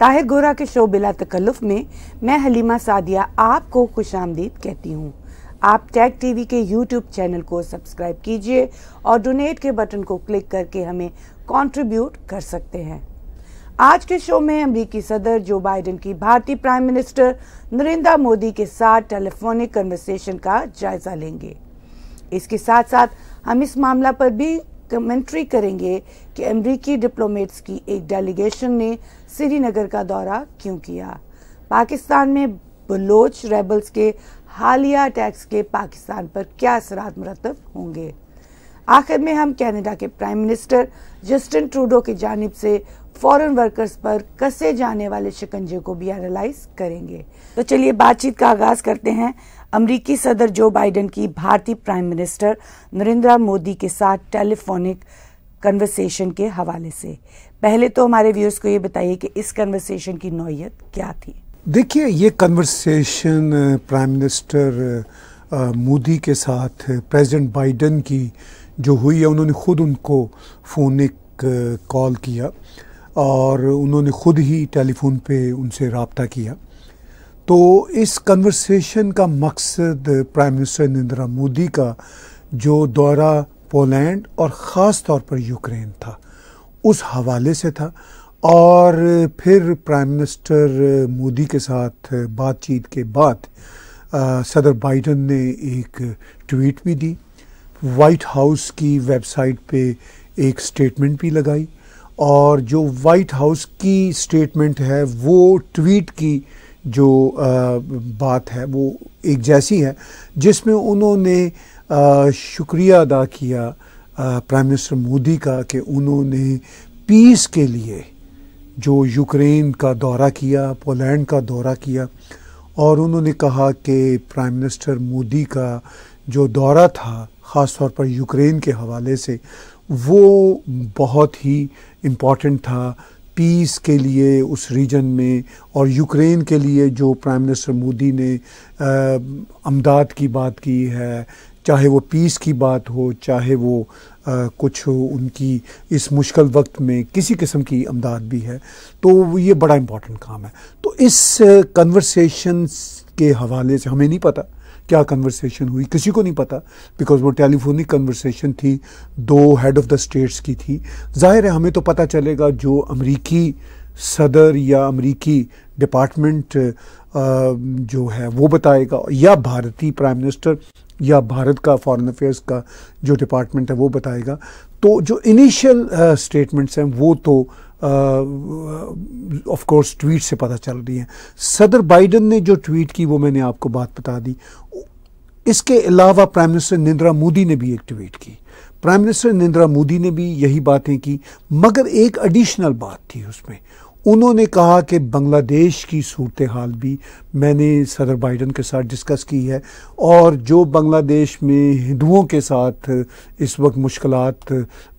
ताहिर गोरा के शो बिला तकल्लुफ में मैं हलीमा सादिया आपको खुश आमदीद कहती हूँ आप टैग टीवी के यूट्यूब चैनल को सब्सक्राइब कीजिए और डोनेट के बटन को क्लिक करके हमें कंट्रीब्यूट कर सकते हैं आज के शो में अमरीकी सदर जो बाइडेन की भारतीय प्राइम मिनिस्टर नरेंद्र मोदी के साथ टेलीफोनिक कन्वर्सेशन का जायजा लेंगे इसके साथ साथ हम इस मामला पर भी कमेंट्री करेंगे कि अमरीकी डिप्लोमेट्स की एक डेलीगेशन ने श्रीनगर का दौरा क्यों किया पाकिस्तान में बलोच रेबल्स के हालिया अटैक्स के पाकिस्तान पर क्या असरा मरतब होंगे आखिर में हम कनाडा के प्राइम मिनिस्टर जस्टिन ट्रूडो की जानब से फॉरेन वर्कर्स पर कसे जाने वाले शिकंजे को भी एनालाइज करेंगे तो चलिए बातचीत का आगाज करते हैं अमरीकी सदर जो बाइडेन की भारतीय प्राइम मिनिस्टर नरेंद्र मोदी के साथ टेलीफोनिक कन्वर्सेशन के हवाले से पहले तो हमारे व्यूअर्स को ये बताइए कि इस कन्वर्सेशन की नौीयत क्या थी देखिए ये कन्वर्सेशन प्राइम मिनिस्टर मोदी के साथ प्रेसिडेंट बाइडेन की जो हुई है उन्होंने खुद उनको फोनिक कॉल किया और उन्होंने खुद ही टेलीफोन पे उनसे रबता किया तो इस कन्वर्सेशन का मकसद प्राइम मिनिस्टर नरेंद्र मोदी का जो दौरा पोलैंड और ख़ास तौर पर यूक्रेन था उस हवाले से था और फिर प्राइम मिनिस्टर मोदी के साथ बातचीत के बाद सदर बाइडन ने एक ट्वीट भी दी वाइट हाउस की वेबसाइट पे एक स्टेटमेंट भी लगाई और जो वाइट हाउस की स्टेटमेंट है वो ट्वीट की जो आ, बात है वो एक जैसी है जिसमें उन्होंने आ, शुक्रिया अदा किया प्राइम मिनिस्टर मोदी का कि उन्होंने पीस के लिए जो यूक्रेन का दौरा किया पोलैंड का दौरा किया और उन्होंने कहा कि प्राइम मिनिस्टर मोदी का जो दौरा था ख़ास तौर पर यूक्रेन के हवाले से वो बहुत ही इम्पॉर्टेंट था पीस के लिए उस रीजन में और यूक्रेन के लिए जो प्राइम मिनिस्टर मोदी ने अमदाद की बात की है चाहे वो पीस की बात हो चाहे वो आ, कुछ उनकी इस मुश्किल वक्त में किसी किस्म की अमदाद भी है तो ये बड़ा इम्पॉर्टेंट काम है तो इस कन्वर्सेशन के हवाले से हमें नहीं पता क्या कन्वर्सेशन हुई किसी को नहीं पता बिकॉज वो टेलीफोनिक कन्वर्सेशन थी दो हेड ऑफ़ द स्टेट्स की थी जाहिर है हमें तो पता चलेगा जो अमरीकी सदर या अमरीकी डिपार्टमेंट जो है वो बताएगा या भारतीय प्राइम मिनिस्टर या भारत का फॉरेन अफेयर्स का जो डिपार्टमेंट है वो बताएगा तो जो इनिशियल स्टेटमेंट्स uh, हैं वो तो ऑफ कोर्स ट्वीट से पता चल रही हैं सदर बाइडन ने जो ट्वीट की वो मैंने आपको बात बता दी इसके अलावा प्राइम मिनिस्टर नरेंद्र मोदी ने भी एक ट्वीट की प्राइम मिनिस्टर नरेंद्र मोदी ने भी यही बातें की मगर एक एडिशनल बात थी उसमें उन्होंने कहा कि बांग्लादेश की सूरत हाल भी मैंने सदर बाइडन के साथ डिस्कस की है और जो बांग्लादेश में हिंदुओं के साथ इस वक्त मुश्किल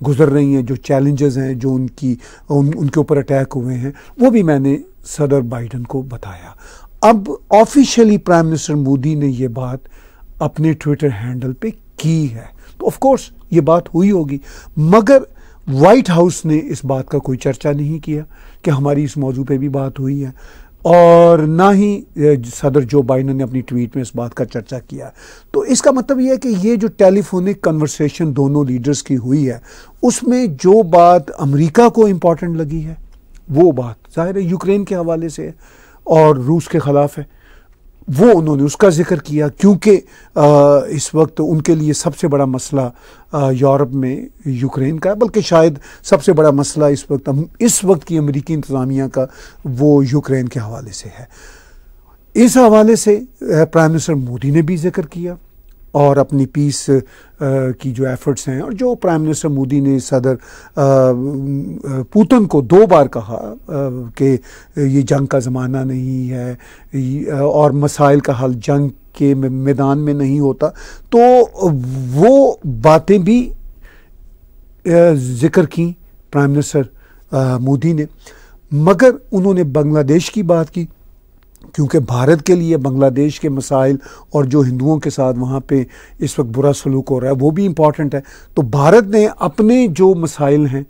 गुजर रही हैं जो चैलेंजेस हैं जो उनकी उन, उनके ऊपर अटैक हुए हैं वो भी मैंने सदर बाइडन को बताया अब ऑफिशियली प्राइम मिनिस्टर मोदी ने ये बात अपने ट्विटर हैंडल पे की है तो ऑफ कोर्स ये बात हुई होगी मगर वाइट हाउस ने इस बात का कोई चर्चा नहीं किया कि हमारी इस मौजू पे भी बात हुई है और ना ही सदर जो बाइडन ने अपनी ट्वीट में इस बात का चर्चा किया तो इसका मतलब यह है कि ये जो टेलीफोनिक कन्वर्सेशन दोनों लीडर्स की हुई है उसमें जो बात अमेरिका को इम्पॉर्टेंट लगी है वो बात जाहिर है यूक्रेन के हवाले से है और रूस के ख़िलाफ़ है वो उन्होंने उसका जिक्र किया क्योंकि इस वक्त उनके लिए सबसे बड़ा मसला यूरोप में यूक्रेन का है बल्कि शायद सबसे बड़ा मसला इस वक्त इस वक्त की अमरीकी इंतज़ामिया का वो यूक्रेन के हवाले से है इस हवाले से प्राइम मिनिस्टर मोदी ने भी जिक्र किया और अपनी पीस की जो एफर्ट्स हैं और जो प्राइम मिनिस्टर मोदी ने सदर पुतिन को दो बार कहा कि ये जंग का ज़माना नहीं है और मसाइल का हल जंग के मैदान में नहीं होता तो वो बातें भी ज़िक्र की प्राइम मिनिस्टर मोदी ने मगर उन्होंने बांग्लादेश की बात की क्योंकि भारत के लिए बांग्लादेश के मसाइल और जो हिंदुओं के साथ वहाँ पे इस वक्त बुरा सलूक हो रहा है वो भी इम्पॉर्टेंट है तो भारत ने अपने जो मसाइल हैं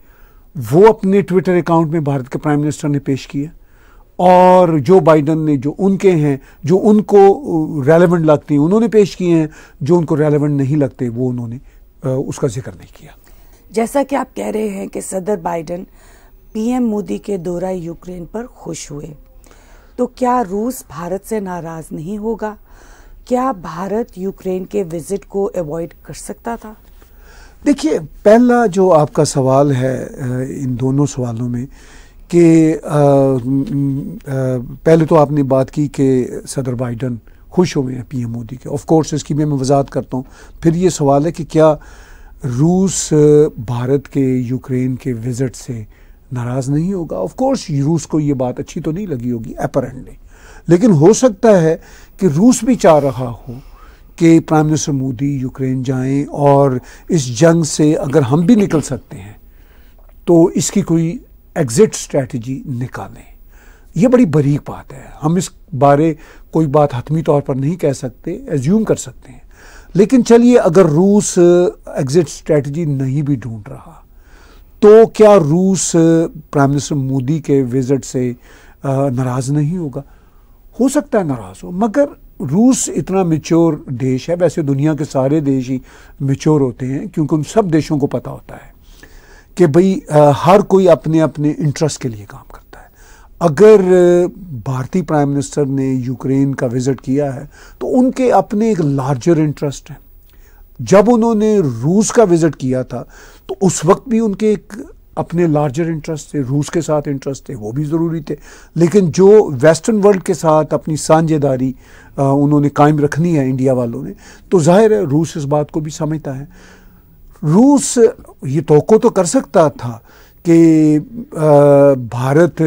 वो अपने ट्विटर अकाउंट में भारत के प्राइम मिनिस्टर ने पेश किए और जो बाइडन ने जो उनके हैं जो उनको रेलेवेंट लगते हैं उन्होंने पेश किए हैं जो उनको रेलेवेंट नहीं लगते वो उन्होंने उसका जिक्र नहीं किया जैसा कि आप कह रहे हैं कि सदर बाइडन पीएम मोदी के दौरा यूक्रेन पर खुश हुए तो क्या रूस भारत से नाराज नहीं होगा क्या भारत यूक्रेन के विजिट को अवॉइड कर सकता था देखिए पहला जो आपका सवाल है इन दोनों सवालों में कि पहले तो आपने बात की कि सदर बाइडन खुश हुए हैं पीएम मोदी के ऑफ कोर्स इसकी भी मैं वजात करता हूँ फिर ये सवाल है कि क्या रूस भारत के यूक्रेन के विज़िट से नाराज नहीं होगा ऑफ कोर्स रूस को ये बात अच्छी तो नहीं लगी होगी अपरेंटली लेकिन हो सकता है कि रूस भी चाह रहा हो कि प्राइम मिनिस्टर मोदी यूक्रेन जाएं और इस जंग से अगर हम भी निकल सकते हैं तो इसकी कोई एग्जिट स्ट्रेटजी निकालें यह बड़ी बारीक बात है हम इस बारे कोई बात हतमी तौर पर नहीं कह सकते एज्यूम कर सकते हैं लेकिन चलिए अगर रूस एग्जिट स्ट्रेटजी नहीं भी ढूंढ रहा तो क्या रूस प्राइम मिनिस्टर मोदी के विजिट से नाराज़ नहीं होगा हो सकता है नाराज़ हो मगर रूस इतना मेच्योर देश है वैसे दुनिया के सारे देश ही मेच्योर होते हैं क्योंकि उन सब देशों को पता होता है कि भाई हर कोई अपने अपने इंटरेस्ट के लिए काम करता है अगर भारतीय प्राइम मिनिस्टर ने यूक्रेन का विज़िट किया है तो उनके अपने एक लार्जर इंटरेस्ट हैं जब उन्होंने रूस का विज़िट किया था तो उस वक्त भी उनके एक अपने लार्जर इंटरेस्ट थे रूस के साथ इंटरेस्ट थे वो भी ज़रूरी थे लेकिन जो वेस्टर्न वर्ल्ड के साथ अपनी साझेदारी उन्होंने कायम रखनी है इंडिया वालों ने तो जाहिर है रूस इस बात को भी समझता है रूस ये तो, तो कर सकता था कि भारत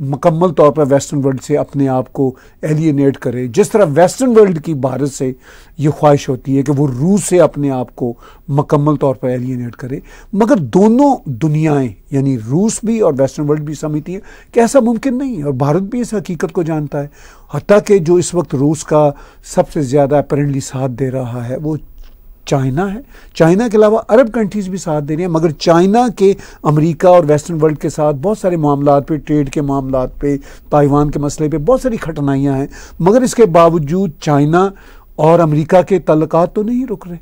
मकम्मल तौर पर वेस्टर्न वर्ल्ड से अपने आप को एलियनेट करें जिस तरह वेस्टर्न वर्ल्ड की भारत से ये ख्वाहिश होती है कि वो रूस से अपने आप को मुकम्मल तौर पर एलिएट करे मगर दोनों दुनियाएं यानी रूस भी और वेस्टर्न वर्ल्ड भी समझती है कि ऐसा मुमकिन नहीं है और भारत भी इस हकीकत को जानता है हती कि जो इस वक्त रूस का सबसे ज़्यादा अपेरेंटली साथ दे रहा है वो चाइना है चाइना के अलावा अरब कंट्रीज़ भी साथ दे रही हैं मगर चाइना के अमेरिका और वेस्टर्न वर्ल्ड के साथ बहुत सारे मामला पे ट्रेड के मामला पे ताइवान के मसले पे बहुत सारी कठिनाइयाँ हैं मगर इसके बावजूद चाइना और अमेरिका के तल्क तो नहीं रुक रहे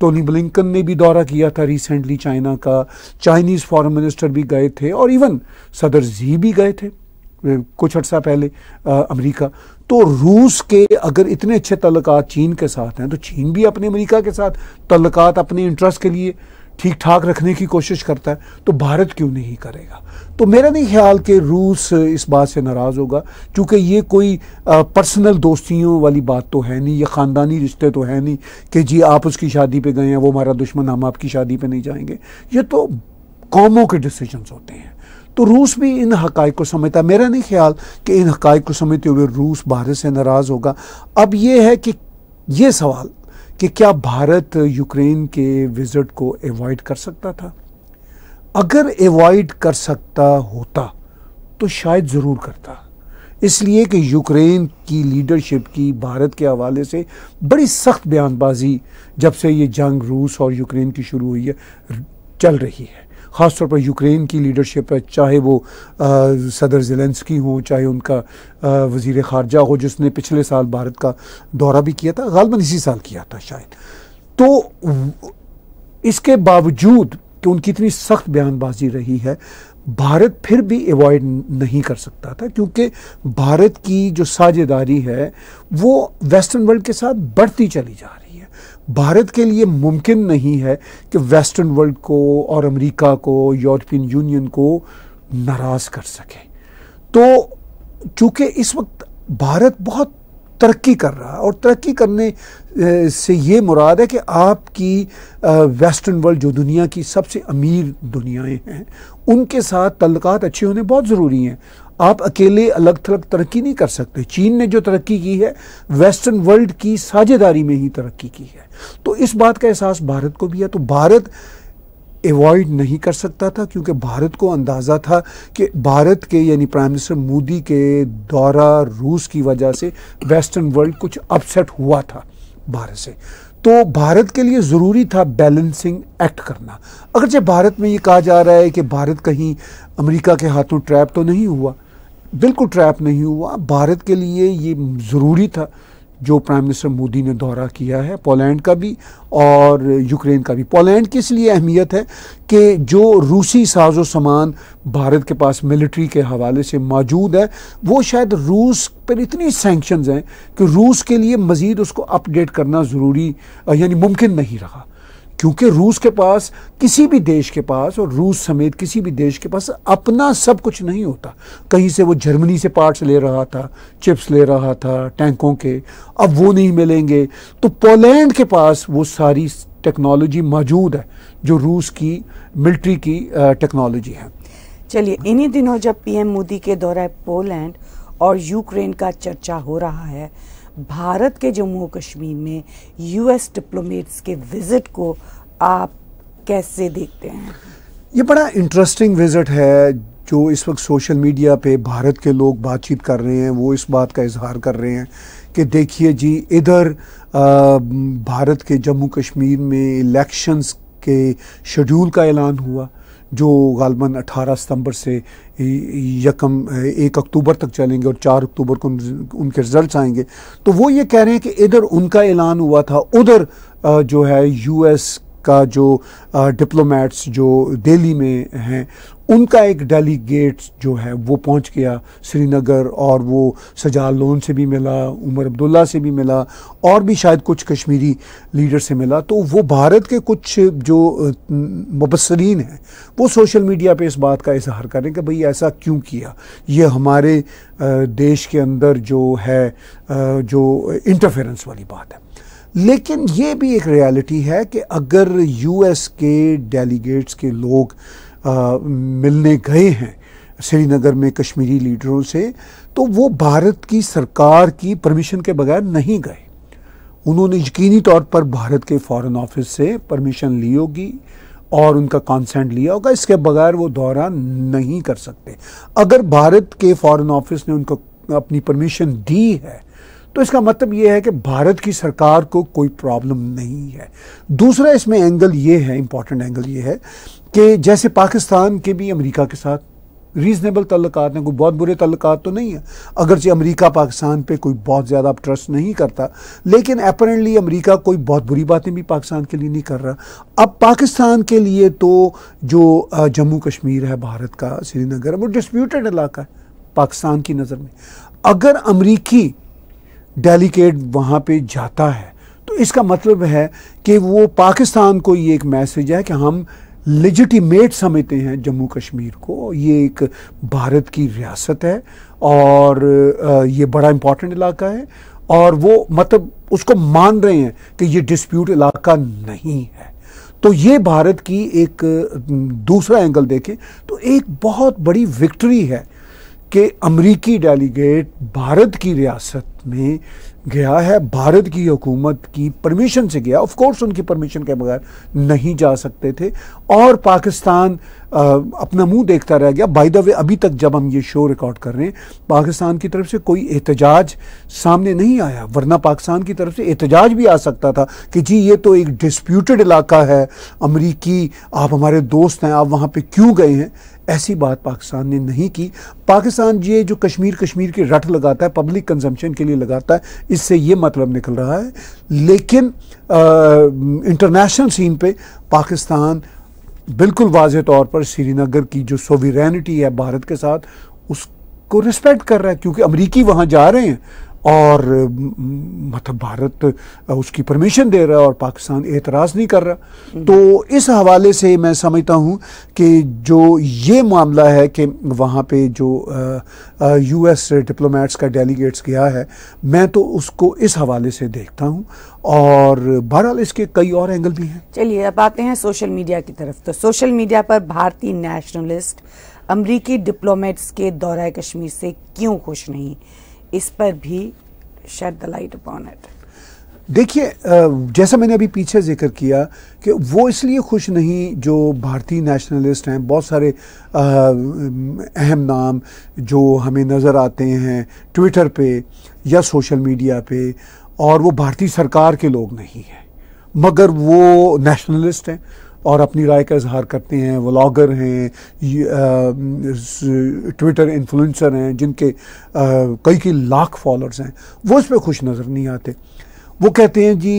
टोनी ब्लिंकन ने भी दौरा किया था रिसेंटली चाइना का चाइनीज़ फॉरन मिनिस्टर भी गए थे और इवन सदर जी भी गए थे कुछ अर्सा पहले अमरीका तो रूस के अगर इतने अच्छे तलक चीन के साथ हैं तो चीन भी अपने अमेरिका के साथ तलक अपने इंटरेस्ट के लिए ठीक ठाक रखने की कोशिश करता है तो भारत क्यों नहीं करेगा तो मेरा नहीं ख्याल कि रूस इस बात से नाराज़ होगा क्योंकि ये कोई पर्सनल दोस्तियों वाली बात तो है नहीं या ख़ानदानी रिश्ते तो है नहीं कि जी आप उसकी शादी पे गए हैं वो हमारा दुश्मन हम आपकी शादी पे नहीं जाएंगे ये तो कौमों के डिसीजंस होते हैं तो रूस भी इन हक़ को समझता है मेरा नहीं ख्याल कि इन हक़ को समझते हुए रूस भारत से नाराज़ होगा अब ये है कि ये सवाल कि क्या भारत यूक्रेन के विज़िट को एवॉड कर सकता था अगर एवॉड कर सकता होता तो शायद ज़रूर करता इसलिए कि यूक्रेन की लीडरशिप की भारत के हवाले से बड़ी सख्त बयानबाजी जब से ये जंग रूस और यूक्रेन की शुरू हुई है चल रही है ख़ास तौर पर यूक्रेन की लीडरशिप है चाहे वो आ, सदर जेलेंसकी हो चाहे उनका वजीर ख़ारजा हो जिसने पिछले साल भारत का दौरा भी किया था गालबन इसी साल किया था शायद तो इसके बावजूद कि उनकी इतनी सख्त बयानबाजी रही है भारत फिर भी अवॉइड नहीं कर सकता था क्योंकि भारत की जो साझेदारी है वो वेस्टर्न वर्ल्ड के साथ बढ़ती चली जा रही भारत के लिए मुमकिन नहीं है कि वेस्टर्न वर्ल्ड को और अमेरिका को यूरोपियन यूनियन को नाराज़ कर सके तो चूंकि इस वक्त भारत बहुत तरक्की कर रहा है और तरक्की करने से ये मुराद है कि आपकी वेस्टर्न वर्ल्ड जो दुनिया की सबसे अमीर दुनियाएं हैं उनके साथ तल्लक़ात अच्छे होने बहुत ज़रूरी हैं आप अकेले अलग थलग तरक्की नहीं कर सकते चीन ने जो तरक्की की है वेस्टर्न वर्ल्ड की साझेदारी में ही तरक्की की है तो इस बात का एहसास भारत को भी है तो भारत एवॉइड नहीं कर सकता था क्योंकि भारत को अंदाज़ा था कि भारत के यानी प्राइम मिनिस्टर मोदी के दौरा रूस की वजह से वेस्टर्न वर्ल्ड कुछ अपसेट हुआ था भारत से तो भारत के लिए ज़रूरी था बैलेंसिंग एक्ट करना अगर जब भारत में ये कहा जा रहा है कि भारत कहीं अमेरिका के हाथों ट्रैप तो नहीं हुआ बिल्कुल ट्रैप नहीं हुआ भारत के लिए ये ज़रूरी था जो प्राइम मिनिस्टर मोदी ने दौरा किया है पोलैंड का भी और यूक्रेन का भी पोलैंड की इसलिए अहमियत है कि जो रूसी साजो सामान भारत के पास मिलिट्री के हवाले से मौजूद है वो शायद रूस पर इतनी सेंक्शन हैं कि रूस के लिए मज़ीद उसको अपडेट करना ज़रूरी यानी मुमकिन नहीं रहा क्योंकि रूस के पास किसी भी देश के पास और रूस समेत किसी भी देश के पास अपना सब कुछ नहीं होता कहीं से वो जर्मनी से पार्ट्स ले रहा था चिप्स ले रहा था टैंकों के अब वो नहीं मिलेंगे तो पोलैंड के पास वो सारी टेक्नोलॉजी मौजूद है जो रूस की मिलिट्री की टेक्नोलॉजी है चलिए इन्हीं दिनों जब पीएम मोदी के दौरे पोलैंड और यूक्रेन का चर्चा हो रहा है भारत के जम्मू कश्मीर में यूएस डिप्लोमेट्स के विज़िट को आप कैसे देखते हैं ये बड़ा इंटरेस्टिंग विज़िट है जो इस वक्त सोशल मीडिया पे भारत के लोग बातचीत कर रहे हैं वो इस बात का इजहार कर रहे हैं कि देखिए जी इधर भारत के जम्मू कश्मीर में इलेक्शंस के शेड्यूल का ऐलान हुआ जो गालबन 18 सितंबर से यकम एक अक्टूबर तक चलेंगे और चार अक्टूबर को उनके रिजल्ट्स आएंगे तो वो ये कह रहे हैं कि इधर उनका ऐलान हुआ था उधर जो है यूएस का जो डिप्लोमेट्स जो दिल्ली में हैं उनका एक डेलीगेट जो है वो पहुंच गया श्रीनगर और वो सजा लोन से भी मिला उमर अब्दुल्ला से भी मिला और भी शायद कुछ कश्मीरी लीडर से मिला तो वो भारत के कुछ जो मुबसरीन हैं वो सोशल मीडिया पे इस बात का इजहार करें कि भाई ऐसा क्यों किया ये हमारे देश के अंदर जो है जो इंटरफेरेंस वाली बात है लेकिन ये भी एक रियलिटी है कि अगर यूएस के डेलीगेट्स के लोग मिलने गए हैं श्रीनगर में कश्मीरी लीडरों से तो वो भारत की सरकार की परमिशन के बगैर नहीं गए उन्होंने यकीनी तौर पर भारत के फॉरेन ऑफिस से परमिशन ली होगी और उनका कंसेंट लिया होगा इसके बगैर वो दौरा नहीं कर सकते अगर भारत के फॉरेन ऑफिस ने उनको अपनी परमिशन दी है तो इसका मतलब ये है कि भारत की सरकार को कोई प्रॉब्लम नहीं है दूसरा इसमें एंगल ये है इम्पॉर्टेंट एंगल ये है कि जैसे पाकिस्तान के भी अमेरिका के साथ रीज़नेबल तल्लक हैं कोई बहुत बुरे तल्लक तो नहीं है अगरचे अमेरिका पाकिस्तान पे कोई बहुत ज़्यादा अब ट्रस्ट नहीं करता लेकिन अपरेंटली अमेरिका कोई बहुत बुरी बातें भी पाकिस्तान के लिए नहीं कर रहा अब पाकिस्तान के लिए तो जो जम्मू कश्मीर है भारत का श्रीनगर वो डिस्प्यूटेड इलाका है पाकिस्तान की नज़र में अगर अमरीकी डेलीकेट वहाँ पे जाता है तो इसका मतलब है कि वो पाकिस्तान को ये एक मैसेज है कि हम लिजिटिमेट समझते हैं जम्मू कश्मीर को ये एक भारत की रियासत है और ये बड़ा इम्पॉर्टेंट इलाका है और वो मतलब उसको मान रहे हैं कि ये डिस्प्यूट इलाका नहीं है तो ये भारत की एक दूसरा एंगल देखें तो एक बहुत बड़ी विक्ट्री है कि अमरीकी डेलीगेट भारत की रियासत में गया है भारत की हुकूमत की परमिशन से गया ऑफ कोर्स उनकी परमिशन के बगैर नहीं जा सकते थे और पाकिस्तान आ, अपना मुंह देखता रह गया बाय द वे अभी तक जब हम ये शो रिकॉर्ड कर रहे हैं पाकिस्तान की तरफ से कोई एहतजाज सामने नहीं आया वरना पाकिस्तान की तरफ से एहतजाज भी आ सकता था कि जी ये तो एक डिस्प्यूटेड इलाका है अमरीकी आप हमारे दोस्त हैं आप वहाँ पर क्यों गए हैं ऐसी बात पाकिस्तान ने नहीं की पाकिस्तान ये जो कश्मीर कश्मीर की रट लगाता है पब्लिक कंजम्पशन के लिए लगाता है इससे ये मतलब निकल रहा है लेकिन इंटरनेशनल सीन पे पाकिस्तान बिल्कुल वाज तौर पर श्रीनगर की जो सोवरेनिटी है भारत के साथ उसको रिस्पेक्ट कर रहा है क्योंकि अमरीकी वहाँ जा रहे हैं और मतलब भारत उसकी परमिशन दे रहा है और पाकिस्तान एतराज़ नहीं कर रहा हम्म। तो इस हवाले से मैं समझता हूँ कि जो ये मामला है कि वहाँ पे जो यू एस डिप्लोमेट्स का डेलीगेट्स गया है मैं तो उसको इस हवाले से देखता हूँ और बहरहाल इसके कई और एंगल भी हैं चलिए अब आते हैं सोशल मीडिया की तरफ तो सोशल मीडिया पर भारतीय नेशनलिस्ट अमरीकी डिप्लोमेट्स के दौरा कश्मीर से क्यों खुश नहीं इस पर भी shed the light upon it देखिए जैसा मैंने अभी पीछे जिक्र किया कि वो इसलिए खुश नहीं जो भारतीय नेशनलिस्ट हैं बहुत सारे अहम नाम जो हमें नज़र आते हैं ट्विटर पे या सोशल मीडिया पे और वो भारतीय सरकार के लोग नहीं हैं मगर वो नेशनलिस्ट हैं और अपनी राय का इजहार करते हैं व्लागर हैं ट्विटर इन्फ्लुएंसर हैं जिनके कई कई लाख फॉलोअर्स हैं वो इस पर खुश नज़र नहीं आते वो कहते हैं जी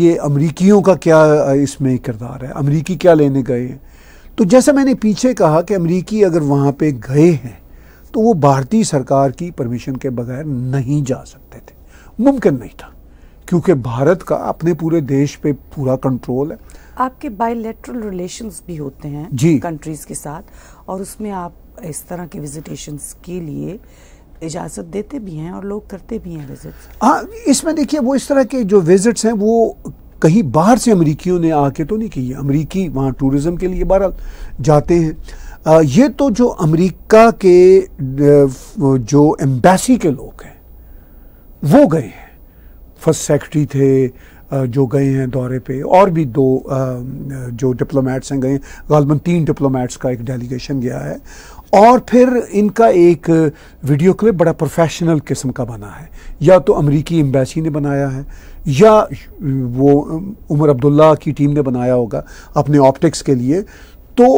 ये अमरीकियों का क्या इसमें किरदार है अमरीकी क्या लेने गए हैं तो जैसा मैंने पीछे कहा कि अमरीकी अगर वहाँ पर गए हैं तो वो भारतीय सरकार की परमिशन के बगैर नहीं जा सकते थे मुमकिन नहीं था क्योंकि भारत का अपने पूरे देश पे पूरा कंट्रोल है आपके बायोलेट्रल रिलेशन भी होते हैं जी कंट्रीज के साथ और उसमें आप इस तरह के विजिटेशन के लिए इजाज़त देते भी हैं और लोग करते भी हैं विजिट हाँ इसमें देखिए वो इस तरह के जो विजिट्स हैं वो कहीं बाहर से अमरीकियों ने आके तो नहीं की अमरीकी वहाँ टूरिज़म के लिए बाहर जाते हैं आ, ये तो जो अमरीका के जो एम्बेसी के लोग हैं वो गए हैं फर्स्ट सेक्रेटरी थे जो गए हैं दौरे पे और भी दो जो डिप्लोमेट्स हैं गए गालबन तीन डिप्लोमेट्स का एक डेलीगेशन गया है और फिर इनका एक वीडियो क्लिप बड़ा प्रोफेशनल किस्म का बना है या तो अमरीकी एम्बेसी ने बनाया है या वो उमर अब्दुल्ला की टीम ने बनाया होगा अपने ऑप्टिक्स के लिए तो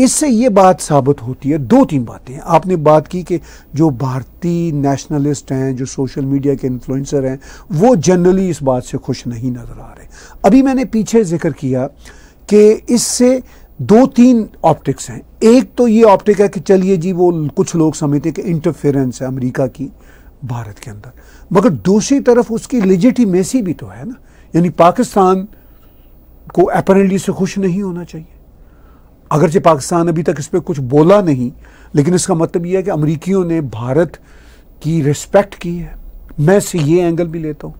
इससे ये बात साबित होती है दो तीन बातें आपने बात की कि जो भारतीय नेशनलिस्ट हैं जो सोशल मीडिया के इन्फ्लुएंसर हैं वो जनरली इस बात से खुश नहीं नज़र आ रहे अभी मैंने पीछे जिक्र किया कि इससे दो तीन ऑप्टिक्स हैं एक तो ये ऑप्टिक है कि चलिए जी वो कुछ लोग समझते कि इंटरफेरेंस है अमरीका की भारत के अंदर मगर दूसरी तरफ उसकी लेजिटिमेसी भी तो है ना यानी पाकिस्तान को अपरेंटली से खुश नहीं होना चाहिए अगरचे पाकिस्तान अभी तक इस पर कुछ बोला नहीं लेकिन इसका मतलब यह है कि अमरीकियों ने भारत की रिस्पेक्ट की है मैं से ये एंगल भी लेता हूँ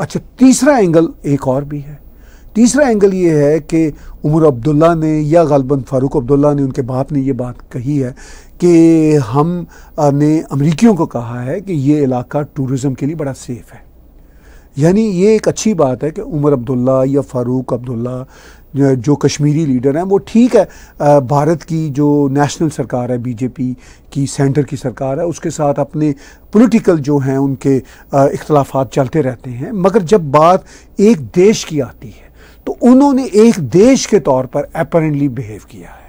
अच्छा तीसरा एंगल एक और भी है तीसरा एंगल ये है कि उमर अब्दुल्ला ने या गलबन फारूक अब्दुल्ला ने उनके बाप ने ये बात कही है कि हम ने अमरीकियों को कहा है कि ये इलाका टूरिज़म के लिए बड़ा सेफ़ है यानी ये एक अच्छी बात है कि उमर अब्दुल्ला या फारूक अब्दुल्ला जो कश्मीरी लीडर हैं वो ठीक है भारत की जो नेशनल सरकार है बीजेपी की सेंटर की सरकार है उसके साथ अपने पॉलिटिकल जो हैं उनके इख्तलाफात चलते रहते हैं मगर जब बात एक देश की आती है तो उन्होंने एक देश के तौर पर अपरेंटली बिहेव किया है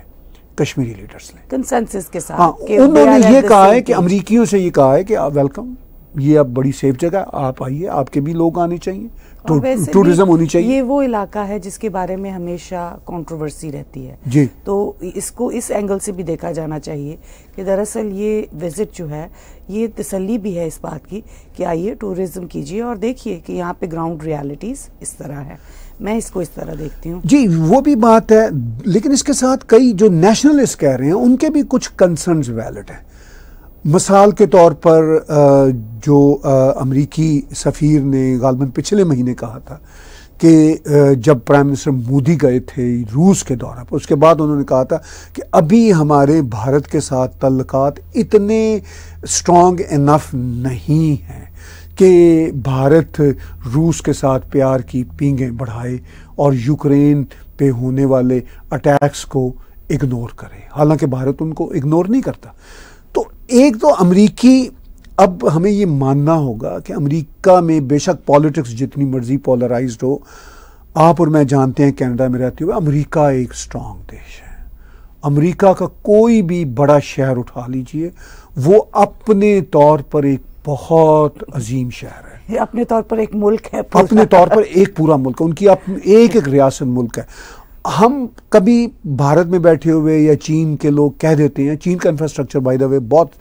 कश्मीरी लीडर्स ने कंसेंसस के साथ हाँ उन्होंने ये कहा है कि अमरीकियों से ये कहा है कि वेलकम ये अब बड़ी सेफ जगह आप आइए आपके भी लोग आने चाहिए टूरिज्म होनी चाहिए ये वो इलाका है जिसके बारे में हमेशा कंट्रोवर्सी रहती है जी तो इसको इस एंगल से भी देखा जाना चाहिए कि दरअसल ये विजिट जो है ये तसल्ली भी है इस बात की कि आइए टूरिज्म कीजिए और देखिए कि यहाँ पे ग्राउंड रियालिटीज इस तरह है मैं इसको इस तरह देखती हूँ जी वो भी बात है लेकिन इसके साथ कई जो नेशनलिस्ट कह रहे हैं उनके भी कुछ कंसर्न वैलिड है मिसाल के तौर पर जो अमरीकी सफ़ीर ने गालबन पिछले महीने कहा था कि जब प्राइम मिनिस्टर मोदी गए थे रूस के दौरान पर उसके बाद उन्होंने कहा था कि अभी हमारे भारत के साथ तल्लक इतने स्ट्रॉन्ग इनफ नहीं हैं कि भारत रूस के साथ प्यार की पींगें बढ़ाए और यूक्रेन पे होने वाले अटैक्स को इग्नोर करे हालांकि भारत उनको इग्नोर नहीं करता तो एक तो अमरीकी अब हमें ये मानना होगा कि अमरीका में बेशक पॉलिटिक्स जितनी मर्जी पोलराइज हो आप और मैं जानते हैं कनाडा में रहते हुए अमेरिका एक स्ट्रांग देश है अमेरिका का कोई भी बड़ा शहर उठा लीजिए वो अपने तौर पर एक बहुत अजीम शहर है ये अपने तौर पर एक मुल्क है अपने तौर पर एक पूरा मुल्क है उनकी अप, एक एक रियासत मुल्क है हम कभी भारत में बैठे हुए या चीन के लोग कह देते हैं चीन का इंफ्रास्ट्रक्चर बाय द वे बहुत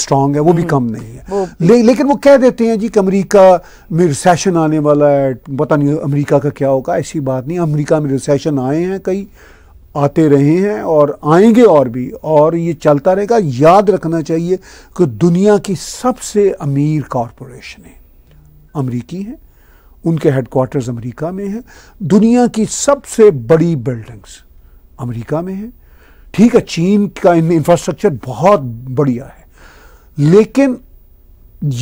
स्ट्रांग है वो भी हम्म, कम नहीं है ले, लेकिन वो कह देते हैं जी कि अमरीका में रिसेशन आने वाला है पता नहीं अमरीका का क्या होगा ऐसी बात नहीं अमरीका में रिसेशन आए हैं कई आते रहे हैं और आएंगे और भी और ये चलता रहेगा याद रखना चाहिए कि दुनिया की सबसे अमीर कॉरपोरेशन है अमरीकी हैं उनके हेडकोार्टर्स अमेरिका में हैं दुनिया की सबसे बड़ी बिल्डिंग्स अमेरिका में हैं ठीक है चीन का इंफ्रास्ट्रक्चर बहुत बढ़िया है लेकिन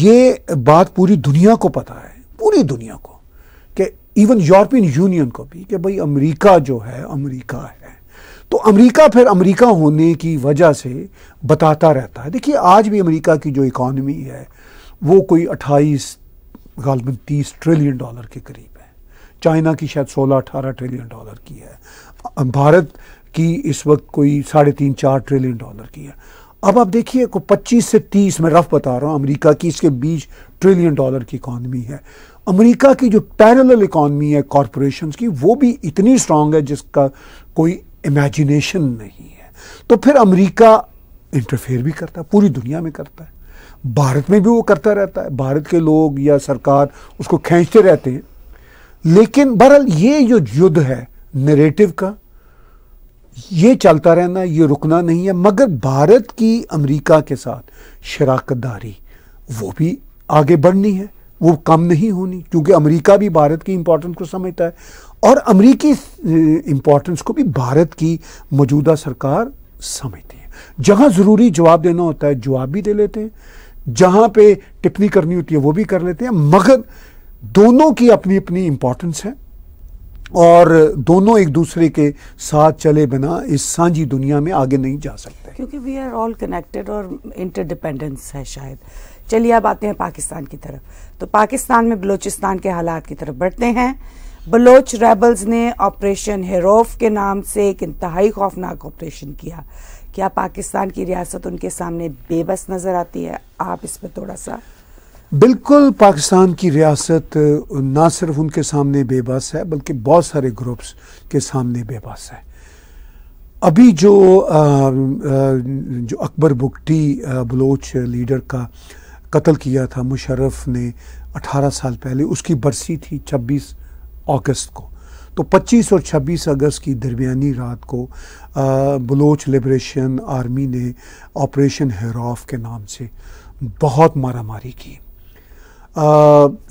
ये बात पूरी दुनिया को पता है पूरी दुनिया को कि इवन यूरोपियन यूनियन को भी कि भाई अमेरिका जो है अमेरिका है तो अमेरिका फिर अमेरिका होने की वजह से बताता रहता है देखिए आज भी अमेरिका की जो इकॉनमी है वो कोई 28 गालबन तीस ट्रिलियन डॉलर के करीब है चाइना की शायद सोलह अठारह ट्रिलियन डॉलर की है भारत की इस वक्त कोई साढ़े तीन चार ट्रिलियन डॉलर की है अब आप देखिए को 25 से 30 मैं रफ बता रहा हूँ अमेरिका की इसके बीच ट्रिलियन डॉलर की इकॉनमी है अमेरिका की जो पैरल इकॉनमी है कॉरपोरेशन की वो भी इतनी स्ट्रांग है जिसका कोई इमेजिनेशन नहीं है तो फिर अमेरिका इंटरफेयर भी करता है पूरी दुनिया में करता है भारत में भी वो करता रहता है भारत के लोग या सरकार उसको खींचते रहते हैं लेकिन बहरहाल ये जो युद्ध है नरेटिव का ये चलता रहना ये रुकना नहीं है मगर भारत की अमेरिका के साथ शराकतदारी वो भी आगे बढ़नी है वो कम नहीं होनी क्योंकि अमेरिका भी भारत की इंपॉर्टेंस को समझता है और अमेरिकी इंपॉर्टेंस को भी भारत की मौजूदा सरकार समझती है जहाँ ज़रूरी जवाब देना होता है जवाब भी दे लेते हैं जहां पे टिप्पणी करनी होती है वो भी कर लेते हैं मगर दोनों की अपनी अपनी इंपॉर्टेंस है और दोनों एक दूसरे के साथ चले बिना इस सांझी दुनिया में आगे नहीं जा सकते क्योंकि वी आर ऑल कनेक्टेड और इंटरडिपेंडेंस है शायद चलिए अब आते हैं पाकिस्तान की तरफ तो पाकिस्तान में बलूचिस्तान के हालात की तरफ बढ़ते हैं बलोच रेबल्स ने ऑपरेशन हेरोफ के नाम से एक इंतहाई खौफनाक ऑपरेशन किया क्या पाकिस्तान की रियासत उनके सामने बेबस नज़र आती है आप इस पर थोड़ा सा बिल्कुल पाकिस्तान की रियासत ना सिर्फ उनके सामने बेबस है बल्कि बहुत सारे ग्रुप्स के सामने बेबस है अभी जो आ, आ, जो अकबर बुगटी बलोच लीडर का कत्ल किया था मुशर्रफ ने 18 साल पहले उसकी बरसी थी 26 अगस्त को तो 25 और 26 अगस्त की दरमियानी रात को बलोच लिब्रेशन आर्मी ने ऑपरेशन हेराफ के नाम से बहुत मारामारी की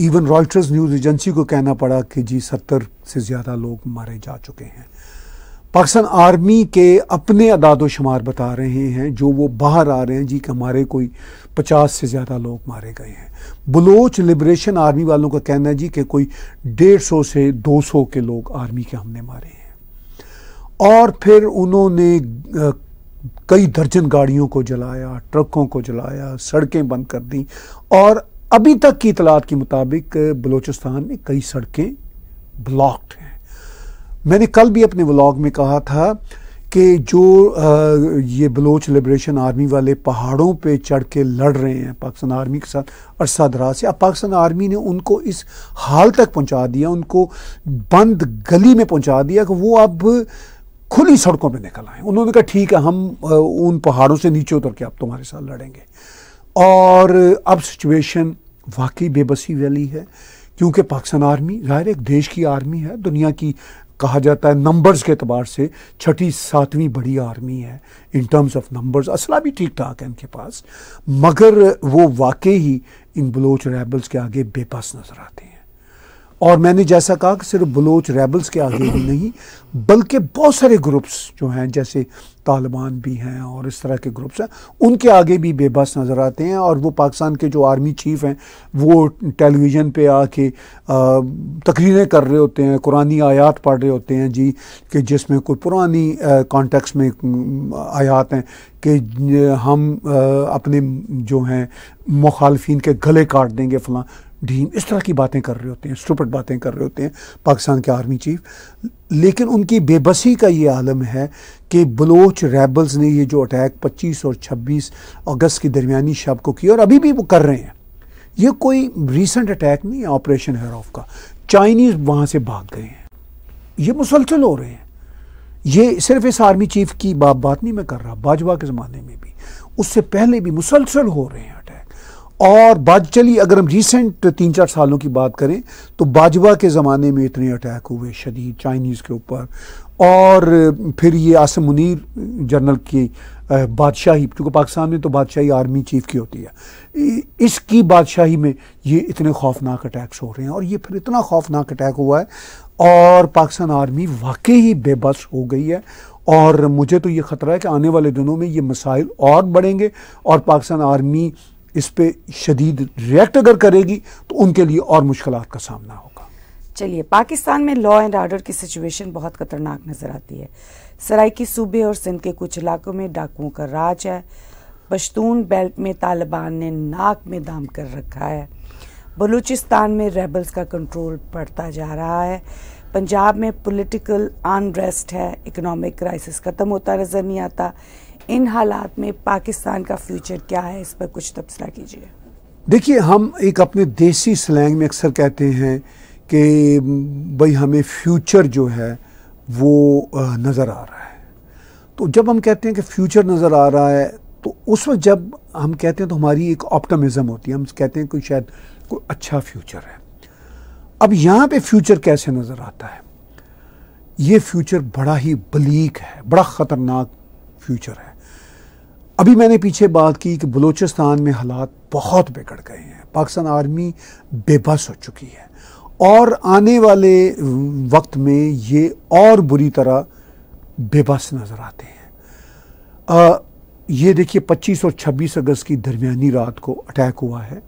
इवन रॉयटर्स न्यूज़ एजेंसी को कहना पड़ा कि जी सत्तर से ज़्यादा लोग मारे जा चुके हैं पाकिस्तान आर्मी के अपने अदाद शुमार बता रहे हैं जो वो बाहर आ रहे हैं जी कि हमारे कोई पचास से ज़्यादा लोग मारे गए हैं बलोच लिबरेशन आर्मी वालों का कहना है जी कि कोई डेढ़ सौ से दो सौ के लोग आर्मी के हमने मारे हैं और फिर उन्होंने कई दर्जन गाड़ियों को जलाया ट्रकों को जलाया सड़कें बंद कर दी और अभी तक की इतलात के मुताबिक बलूचिस्तान में कई सड़कें ब्लॉक्ड हैं मैंने कल भी अपने व्लॉग में कहा था कि जो आ, ये बलोच लिबरेशन आर्मी वाले पहाड़ों पे चढ़ के लड़ रहे हैं पाकिस्तान आर्मी के साथ अरसा दराज से अब पाकिस्तान आर्मी ने उनको इस हाल तक पहुंचा दिया उनको बंद गली में पहुंचा दिया कि वो अब खुली सड़कों पे निकल आए उन्होंने कहा ठीक है हम उन पहाड़ों से नीचे उतर के अब तुम्हारे साथ लड़ेंगे और अब सिचुएशन वाकई बेबसी वाली है क्योंकि पाकिस्तान आर्मी ज़ाहिर एक देश की आर्मी है दुनिया की कहा जाता है नंबर्स के अतबार से छठी सातवीं बड़ी आर्मी है इन टर्म्स ऑफ नंबर्स असला भी ठीक ठाक है इनके पास मगर वो वाकई ही इन बलोच रेबल्स के आगे बेपस नज़र आते हैं और मैंने जैसा कहा कि सिर्फ बलोच रेबल्स के आगे ही नहीं बल्कि बहुत सारे ग्रुप्स जो हैं जैसे तालिबान भी हैं और इस तरह के ग्रुप्स हैं उनके आगे भी बेबस नज़र आते हैं और वो पाकिस्तान के जो आर्मी चीफ हैं वो टेलीविज़न पे आके तकरीरें कर रहे होते हैं कुरानी आयात पढ़ रहे होते हैं जी कि जिसमें कोई पुरानी कॉन्टेक्स्ट में आयात हैं कि हम आ, अपने जो हैं मुखालफी के गले काट देंगे फलां ढीम इस तरह की बातें कर रहे होते हैं स्टूपट बातें कर रहे होते हैं पाकिस्तान के आर्मी चीफ लेकिन उनकी बेबसी का ये आलम है कि बलोच रेबल्स ने ये जो अटैक 25 और 26 अगस्त की दरमियानी शब को किया और अभी भी वो कर रहे हैं ये कोई रिसेंट अटैक नहीं है ऑपरेशन हेरोफ का चाइनीज़ वहाँ से भाग गए हैं ये मुसलसल हो रहे हैं ये सिर्फ इस आर्मी चीफ की बात बात नहीं मैं कर रहा बाजवा के ज़माने में भी उससे पहले भी मुसलसल हो रहे हैं और बात चली अगर हम रिसेंट तीन चार सालों की बात करें तो बाजवा के ज़माने में इतने अटैक हुए शदीद चाइनीज़ के ऊपर और फिर ये आसम मुनीर जनरल की बादशाही क्योंकि पाकिस्तान में तो बादशाही आर्मी चीफ की होती है इसकी बादशाही में ये इतने खौफनाक अटैक्स हो रहे हैं और ये फिर इतना खौफनाक अटैक हुआ है और पाकिस्तान आर्मी वाकई ही बेबस हो गई है और मुझे तो ये ख़तरा है कि आने वाले दिनों में ये मसाइल और बढ़ेंगे और पाकिस्तान आर्मी इस पर शदीद रिएक्ट अगर करेगी तो उनके लिए और मुश्किल का सामना होगा चलिए पाकिस्तान में लॉ एंड आर्डर की सिचुएशन बहुत खतरनाक नज़र आती है की सूबे और सिंध के कुछ इलाकों में डाकुओं का राज है पश्तून बेल्ट में तालिबान ने नाक में दाम कर रखा है बलूचिस्तान में रेबल्स का कंट्रोल बढ़ता जा रहा है पंजाब में पॉलिटिकल अनरेस्ट है इकोनॉमिक क्राइसिस ख़त्म होता नज़र नहीं आता इन हालात में पाकिस्तान का फ्यूचर क्या है इस पर कुछ तबसरा कीजिए देखिए हम एक अपने देसी स्लैंग में अक्सर कहते हैं कि भाई हमें फ्यूचर जो है वो नज़र आ रहा है तो जब हम कहते हैं कि फ्यूचर नज़र आ रहा है तो उस वक्त जब हम कहते हैं तो हमारी एक ऑप्टमिज़म होती है हम कहते हैं कोई शायद कोई अच्छा फ्यूचर है अब यहाँ पे फ्यूचर कैसे नज़र आता है ये फ्यूचर बड़ा ही बलीक है बड़ा ख़तरनाक फ्यूचर है अभी मैंने पीछे बात की कि बलूचिस्तान में हालात बहुत बिगड़ गए हैं पाकिस्तान आर्मी बेबस हो चुकी है और आने वाले वक्त में ये और बुरी तरह बेबस नज़र आते हैं आ, ये देखिए 25 और 26 अगस्त की दरमियानी रात को अटैक हुआ है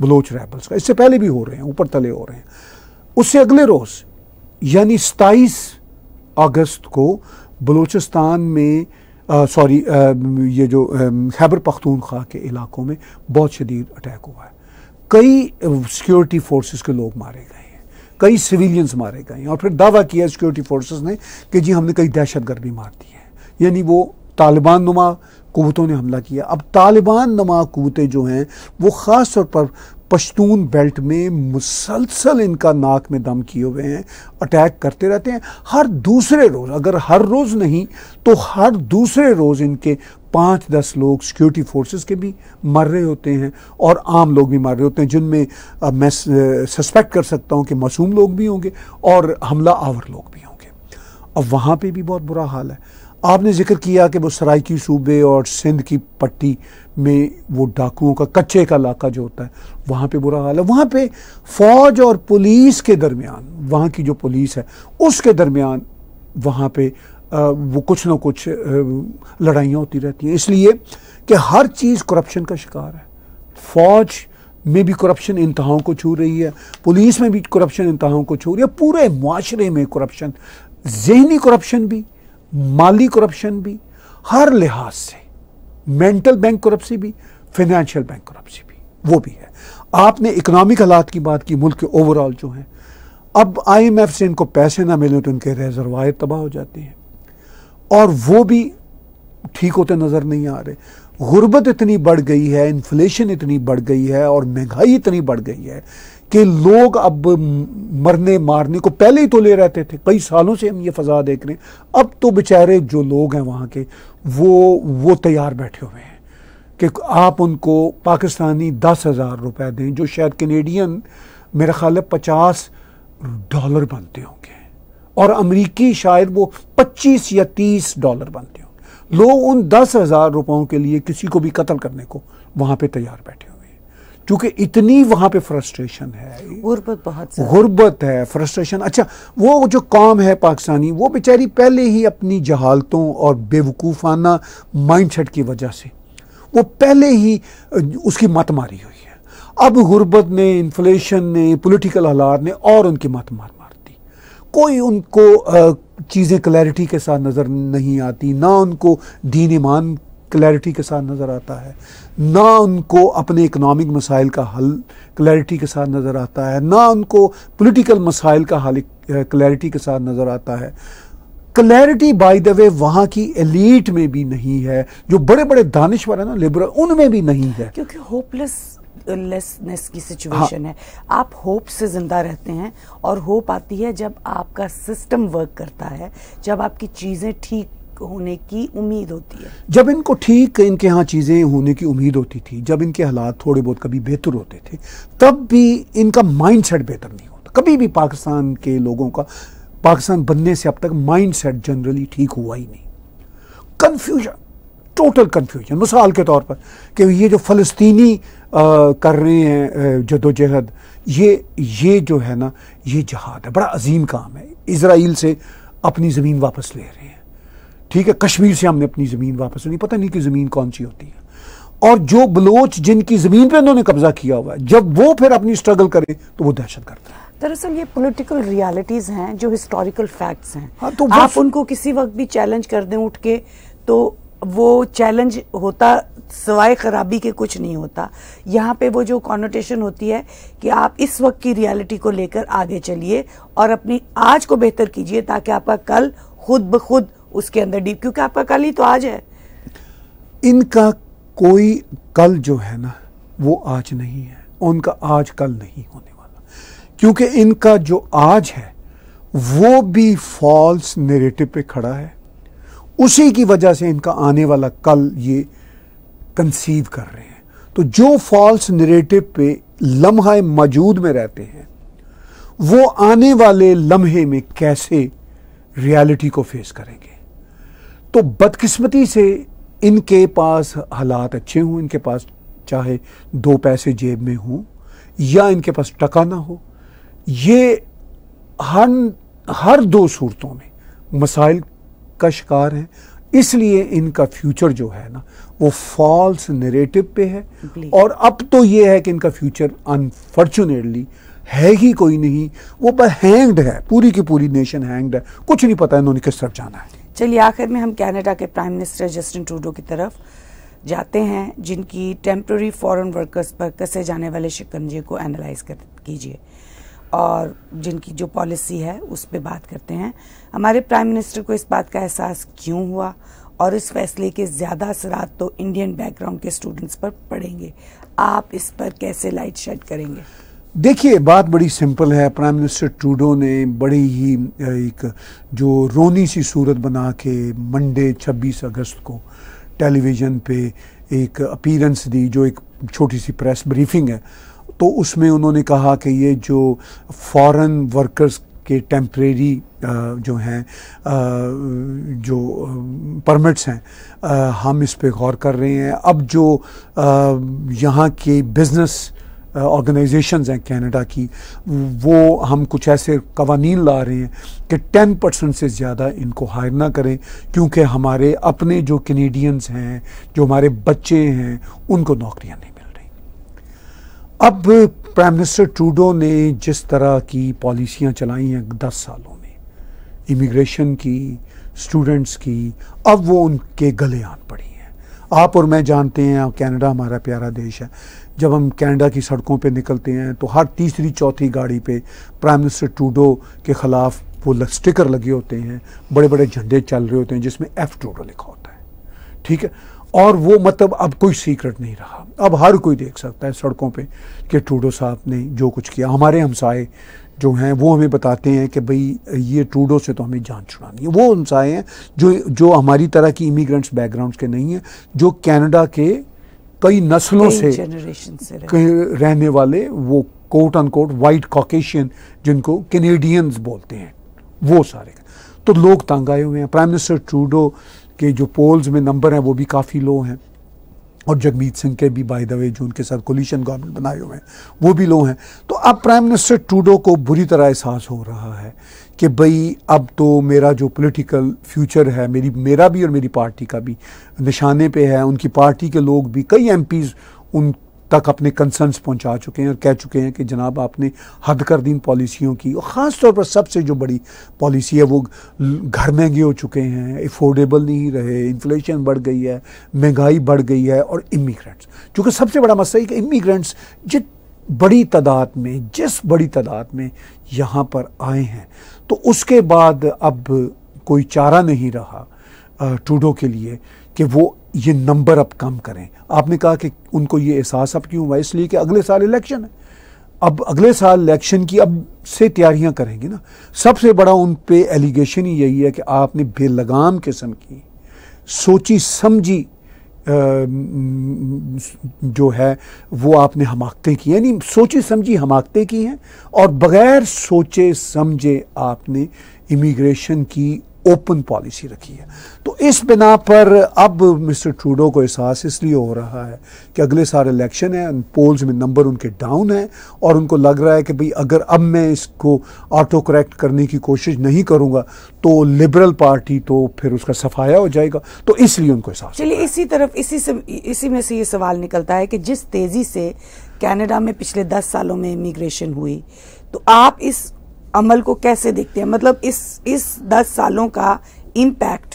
बलोच रैबल्स का इससे पहले भी हो रहे हैं ऊपर तले हो रहे हैं उससे अगले रोज़ यानी 27 अगस्त को बलूचिस्तान में सॉरी ये जो खैबर पख्तूनख्वा के इलाकों में बहुत शदीद अटैक हुआ है कई सिक्योरिटी फोर्सेस के लोग मारे गए हैं कई सिविलियंस मारे गए हैं और फिर दावा किया सिक्योरिटी फोर्सेस ने कि जी हमने कई दहशत भी मार दी है यानी वो तालिबान नुमा कुतों ने हमला किया अब तालिबान नमा कुतें जो हैं वो ख़ास तौर पर पश्तून बेल्ट में मुसलसल इनका नाक में दम किए हुए हैं अटैक करते रहते हैं हर दूसरे रोज़ अगर हर रोज़ नहीं तो हर दूसरे रोज़ इनके पाँच दस लोग सिक्योरिटी फोर्सेस के भी मर रहे होते हैं और आम लोग भी मर रहे होते हैं जिनमें मैं सस्पेक्ट कर सकता हूँ कि मासूम लोग भी होंगे और हमला आवर लोग भी होंगे अब वहाँ पे भी बहुत बुरा हाल है आपने जिक्र किया कि वो सराइकी सूबे और सिंध की पट्टी में वो डाकुओं का कच्चे का इलाका जो होता है वहाँ पे बुरा हाल है वहाँ पे फ़ौज और पुलिस के दरमियान वहाँ की जो पुलिस है उसके दरमियान वहाँ पे वो कुछ ना कुछ लड़ाइयाँ होती रहती हैं इसलिए कि हर चीज़ करप्शन का शिकार है फ़ौज में भी करप्शन इंतहाओं को छू रही है पुलिस में भी करप्शन इंतहाओं को छू रही है पूरे माशरे में करप्शन जहनी करप्शन भी माली करप्शन भी हर लिहाज से मेंटल बैंक करप्सी भी फाइनेंशियल बैंक करप्सी भी वो भी है आपने इकोनॉमिक हालात की बात की मुल्क के ओवरऑल जो हैं अब आईएमएफ से इनको पैसे ना मिले तो इनके रेजरवायर तबाह हो जाते हैं और वो भी ठीक होते नज़र नहीं आ रहे गुर्बत इतनी बढ़ गई है इन्फ्लेशन इतनी बढ़ गई है और महंगाई इतनी बढ़ गई है कि लोग अब मरने मारने को पहले ही तो ले रहते थे कई सालों से हम ये फजा देख रहे हैं अब तो बेचारे जो लोग हैं वहाँ के वो वो तैयार बैठे हुए हैं कि आप उनको पाकिस्तानी दस हज़ार रुपये दें जो शायद कनेडियन मेरा ख्याल है पचास डॉलर बनते होंगे और अमरीकी शायद वो पच्चीस या तीस डॉलर बनते होंगे लोग उन दस हज़ार रुपयों के लिए किसी को भी कत्ल करने को वहाँ पर तैयार बैठे क्योंकि इतनी वहाँ पे फ्रस्ट्रेशन है गुर्बत बहुत गुर्बत है फ्रस्ट्रेशन अच्छा वो जो काम है पाकिस्तानी वो बेचारी पहले ही अपनी जहालतों और बेवकूफ़ाना माइंडसेट की वजह से वो पहले ही उसकी मत मारी हुई है अब गुर्बत ने इन्फ्लेशन ने पोलिटिकल हालात ने और उनकी मत मार मार दी कोई उनको चीज़ें क्लैरिटी के साथ नज़र नहीं आती ना उनको दीन ईमान क्लैरिटी के साथ नज़र आता है ना उनको अपने इकनॉमिक मसाइल का हल क्लैरिटी के साथ नज़र आता है ना उनको पोलिटिकल मसाइल का हल क्लैरिटी के साथ नज़र आता है क्लैरिटी बाय द वे वहाँ की एलीट में भी नहीं है जो बड़े बड़े दानश्वर है ना लिबरल उनमें भी नहीं है क्योंकि होपलेस लेसनेस uh, की सिचुएशन हाँ। है आप होप से ज़िंदा रहते हैं और होप आती है जब आपका सिस्टम वर्क करता है जब आपकी चीज़ें ठीक होने की उम्मीद होती है जब इनको ठीक इनके यहाँ चीज़ें होने की उम्मीद होती थी जब इनके हालात थोड़े बहुत कभी बेहतर होते थे तब भी इनका माइंडसेट बेहतर नहीं होता कभी भी पाकिस्तान के लोगों का पाकिस्तान बनने से अब तक माइंडसेट जनरली ठीक हुआ ही नहीं कन्फ्यूजन टोटल कन्फ्यूजन मिसाल के तौर पर कि ये जो फ़लस्तनी कर रहे हैं जदोजहद ये ये जो है ना ये जहाद है बड़ा अजीम काम है इसराइल से अपनी ज़मीन वापस ले रहे हैं ठीक है कश्मीर से हमने अपनी ज़मीन वापस नहीं पता नहीं कि ज़मीन कौन सी होती है और जो बलोच जिनकी ज़मीन पर उन्होंने कब्ज़ा किया हुआ है जब वो फिर अपनी स्ट्रगल करें तो वो दहशत करते हैं दरअसल ये पॉलिटिकल रियलिटीज़ हैं जो हिस्टोरिकल फैक्ट्स हैं हाँ, तो आप उनको किसी वक्त भी चैलेंज कर दें उठ के तो वो चैलेंज होता सवाए खराबी के कुछ नहीं होता यहाँ पे वो जो कॉनोटेशन होती है कि आप इस वक्त की रियलिटी को लेकर आगे चलिए और अपनी आज को बेहतर कीजिए ताकि आपका कल खुद ब खुद उसके अंदर डीप क्योंकि आपका कल ही तो आज है इनका कोई कल जो है ना वो आज नहीं है उनका आज कल नहीं होने वाला क्योंकि इनका जो आज है वो भी फॉल्स नेरेटिव पे खड़ा है उसी की वजह से इनका आने वाला कल ये कंसीव कर रहे हैं तो जो फॉल्स नेरेटिव पे लम्हा मौजूद में रहते हैं वो आने वाले लम्हे में कैसे रियलिटी को फेस करेंगे तो बदकिस्मती से इनके पास हालात अच्छे हों इनके पास चाहे दो पैसे जेब में हों या इनके पास टका ना हो ये हर हर दो सूरतों में मसाइल का शिकार हैं इसलिए इनका फ्यूचर जो है ना वो फॉल्स नरेटिव पे है और अब तो ये है कि इनका फ्यूचर अनफॉर्चुनेटली है ही कोई नहीं वो पर हैंग्ड है पूरी की पूरी नेशन हैंग्ड है कुछ नहीं पता इन्होंने किस तरफ जाना है चलिए आखिर में हम कनाडा के प्राइम मिनिस्टर जस्टिन ट्रूडो की तरफ जाते हैं जिनकी टेम्प्रेरी फॉरेन वर्कर्स पर कसे जाने वाले शिकंजे को एनालाइज कर कीजिए और जिनकी जो पॉलिसी है उस पर बात करते हैं हमारे प्राइम मिनिस्टर को इस बात का एहसास क्यों हुआ और इस फैसले के ज़्यादा असरात तो इंडियन बैकग्राउंड के स्टूडेंट्स पर पड़ेंगे आप इस पर कैसे लाइट शेड करेंगे देखिए बात बड़ी सिंपल है प्राइम मिनिस्टर टूडो ने बड़ी ही एक जो रोनी सी सूरत बना के मंडे 26 अगस्त को टेलीविज़न पे एक अपीरेंस दी जो एक छोटी सी प्रेस ब्रीफिंग है तो उसमें उन्होंने कहा कि ये जो फॉरेन वर्कर्स के टेम्प्रेरी जो हैं जो परमिट्स हैं हम इस पे गौर कर रहे हैं अब जो यहाँ के बिज़नेस ऑर्गेनाइजेशंस uh, हैं कनाडा की वो हम कुछ ऐसे कवानीन ला रहे हैं कि 10 परसेंट से ज़्यादा इनको हायर ना करें क्योंकि हमारे अपने जो कनेडियंस हैं जो हमारे बच्चे हैं उनको नौकरियां नहीं मिल रही अब प्राइम मिनिस्टर ट्रूडो ने जिस तरह की पॉलिसियाँ चलाई हैं दस सालों में इमिग्रेशन की स्टूडेंट्स की अब वो उनके गले आन पड़ी हैं आप और मैं जानते हैं कनाडा हमारा प्यारा देश है जब हम कनाडा की सड़कों पे निकलते हैं तो हर तीसरी चौथी गाड़ी पे प्राइम मिनिस्टर टूडो के ख़िलाफ़ वो स्टिकर लगे होते हैं बड़े बड़े झंडे चल रहे होते हैं जिसमें एफ़ टूडो लिखा होता है ठीक है और वो मतलब अब कोई सीक्रेट नहीं रहा अब हर कोई देख सकता है सड़कों पे कि टूडो साहब ने जो कुछ किया हमारे हमसाए जो हैं वो हमें बताते हैं कि भाई ये टूडो से तो हमें जान छुड़ानी है वो हमसाए हैं जो जो हमारी तरह की इमिग्रेंट्स बैकग्राउंड्स के नहीं हैं जो कनाडा के कई नस्लों से, से रहने वाले वो quote unquote white Caucasian जिनको कैनेडियंस बोलते हैं वो सारे तो लोग तंग आए हुए हैं प्राइम मिनिस्टर ट्रूडो के जो पोल्स में नंबर हैं वो भी काफ़ी लो हैं और जगमीत सिंह के भी बाय द वे जो उनके साथ कोलिशन गवर्नमेंट बनाए हुए हैं वो भी लो हैं तो अब प्राइम मिनिस्टर ट्रूडो को बुरी तरह एहसास हो रहा है कि भई अब तो मेरा जो पॉलिटिकल फ्यूचर है मेरी मेरा भी और मेरी पार्टी का भी निशाने पे है उनकी पार्टी के लोग भी कई एम उन तक अपने कंसर्न्स पहुंचा चुके हैं और कह चुके हैं कि जनाब आपने हद कर दी पॉलिसियों की और ख़ास तौर पर सबसे जो बड़ी पॉलिसी है वो घर महंगे हो चुके हैं अफोर्डेबल नहीं रहे इन्फ्लेशन बढ़ गई है महंगाई बढ़ गई है और इमीग्रेंट्स चूँकि सबसे बड़ा मसला है कि इमीग्रेंट्स जित बड़ी तादाद में जिस बड़ी तादाद में यहाँ पर आए हैं तो उसके बाद अब कोई चारा नहीं रहा टूडो के लिए कि वो ये नंबर अब कम करें आपने कहा कि उनको ये एहसास अब क्यों हुआ इसलिए कि अगले साल इलेक्शन है अब अगले साल इलेक्शन की अब से तैयारियां करेंगे ना सबसे बड़ा उन पर एलिगेशन ही यही है कि आपने बेलगाम किस्म की सोची समझी जो है वो आपने हमाकतें की यानी सोचे समझी हमाकतें की हैं और बग़ैर सोचे समझे आपने इमिग्रेशन की ओपन पॉलिसी रखी है तो इस बिना पर अब मिस्टर ट्रूडो को एहसास इसलिए हो रहा है कि अगले साल इलेक्शन है पोल्स में नंबर उनके डाउन है और उनको लग रहा है कि भाई अगर अब मैं इसको ऑटो करेक्ट करने की कोशिश नहीं करूंगा तो लिबरल पार्टी तो फिर उसका सफाया हो जाएगा तो इसलिए उनको एहसास चलिए इसी तरफ इसी से, इसी में से ये सवाल निकलता है कि जिस तेज़ी से कैनेडा में पिछले दस सालों में इमिग्रेशन हुई तो आप इस अमल को कैसे देखते हैं मतलब इस इस दस सालों का इम्पैक्ट